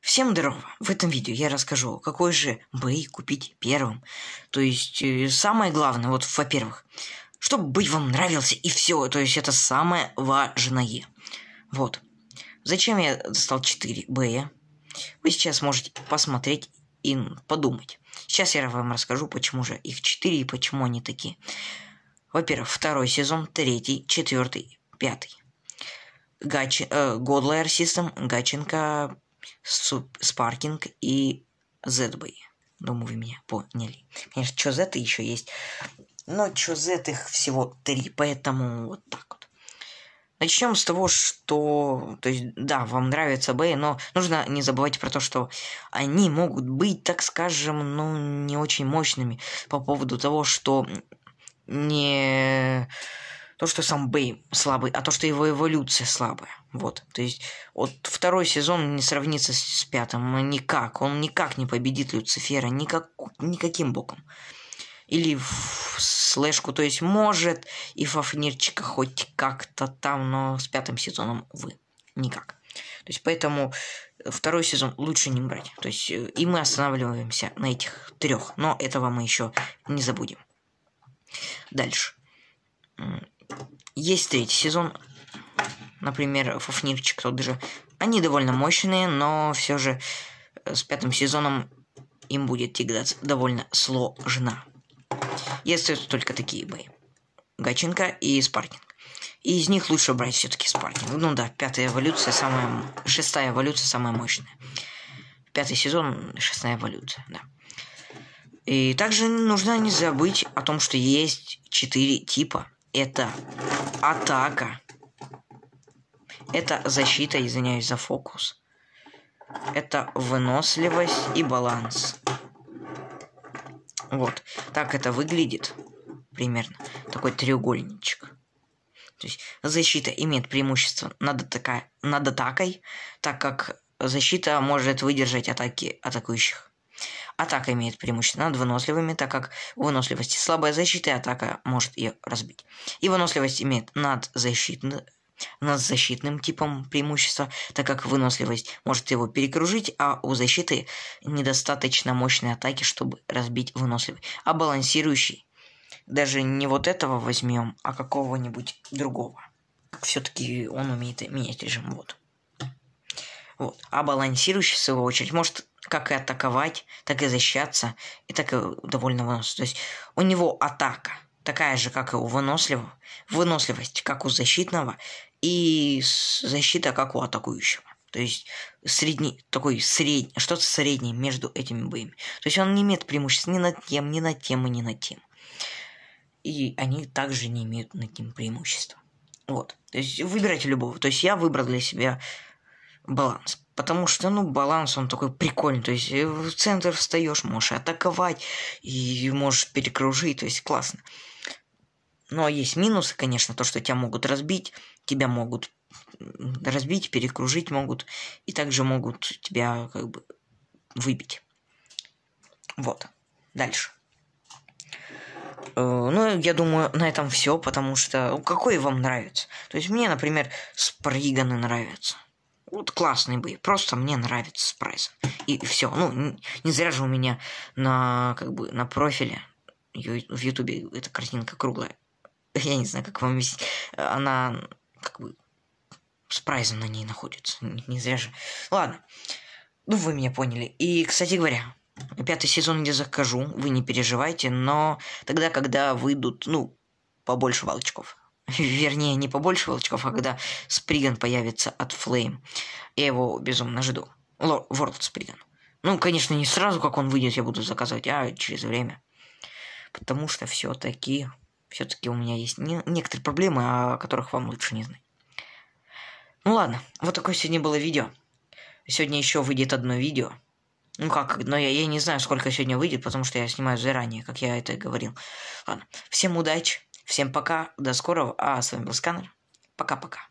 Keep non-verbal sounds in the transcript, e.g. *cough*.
Всем здорово! В этом видео я расскажу, какой же бей купить первым. То есть, э, самое главное, вот, во-первых, чтобы бей вам нравился и все. То есть, это самое важное. Вот. Зачем я достал 4 бэя? Вы сейчас можете посмотреть и подумать. Сейчас я вам расскажу, почему же их 4 и почему они такие. Во-первых, второй сезон, третий, четвертый, пятый. Гач... Э, Godlayer System, Гаченко, Спаркинг и Зетбэй. Думаю, вы меня поняли. Конечно, Чозеты еще есть. Но Чозет их всего три, поэтому вот так вот. Начнем с того, что... То есть, да, вам нравятся Бэй, но нужно не забывать про то, что они могут быть, так скажем, ну, не очень мощными по поводу того, что не то, что сам Бэй слабый, а то, что его эволюция слабая. Вот. То есть, вот второй сезон не сравнится с, с пятым никак. Он никак не победит Люцифера, никак, никаким боком. Или в слэшку, то есть, может, и Фафнирчика хоть как-то там, но с пятым сезоном, вы никак. То есть, поэтому второй сезон лучше не брать. То есть, и мы останавливаемся на этих трех, но этого мы еще не забудем. Дальше. Есть третий сезон, например, фафнирчик, тот же. Они довольно мощные, но все же э, с пятым сезоном им будет тягаться довольно сложно. Есть только такие бои. Гачинка и Спаркинг. И из них лучше брать все-таки Спаркинг. Ну да, пятая эволюция самая... Шестая эволюция самая мощная. Пятый сезон, шестая эволюция, да. И также нужно не забыть о том, что есть четыре типа. Это атака. Это защита, извиняюсь за фокус. Это выносливость и баланс. Вот. Так это выглядит. Примерно. Такой треугольничек. То есть защита имеет преимущество над, атака... над атакой, так как защита может выдержать атаки атакующих. Атака имеет преимущество над выносливыми, так как у выносливости слабая защита, и атака может ее разбить. И выносливость имеет над защитной над защитным типом преимущества, так как выносливость может его перекружить, а у защиты недостаточно мощной атаки, чтобы разбить выносливый. А балансирующий даже не вот этого возьмем, а какого-нибудь другого. Все-таки он умеет менять режим. Вот. Вот. А балансирующий, в свою очередь, может как и атаковать, так и защищаться, и так и довольно выносливо. То есть у него атака такая же, как и у выносливого, выносливость, как у защитного, и защита, как у атакующего. То есть средний, такой средний, что-то среднее между этими боями. То есть он не имеет преимуществ ни над тем, ни над тем и ни над тем. И они также не имеют над ним преимущества. Вот. То есть выбирайте любого. То есть я выбрал для себя баланс. Потому что, ну, баланс, он такой прикольный. То есть, э, в центр встаешь, можешь атаковать и можешь перекружить. То есть, классно. Но ну, а есть минусы, конечно, то, что тебя могут разбить, тебя могут разбить, перекружить могут, и также могут тебя как бы выбить. Вот. Дальше. Э, ну, я думаю, на этом все, потому что какой вам нравится. То есть мне, например, спрыганы нравятся вот классный бы, просто мне нравится прайс. И все, ну, не зря же у меня на, как бы, на профиле в Ютубе эта картинка круглая. *laughs* Я не знаю, как вам объяснить. Она, как бы, Спрайзом на ней находится. Не зря же. Ладно. Ну, вы меня поняли. И, кстати говоря, пятый сезон я закажу, вы не переживайте, но тогда, когда выйдут, ну, побольше волчков. Вернее, не побольше волчков, а когда Сприган появится от Флейм. Я его безумно жду. Лор, Ворлд Сприган. Ну, конечно, не сразу, как он выйдет, я буду заказывать, а через время. Потому что все-таки все-таки у меня есть не, некоторые проблемы, о которых вам лучше не знать. Ну ладно, вот такое сегодня было видео. Сегодня еще выйдет одно видео. Ну как, но я, я не знаю, сколько сегодня выйдет, потому что я снимаю заранее, как я это говорил. Ладно, всем удачи, всем пока, до скорого. А с вами был Сканер. Пока-пока.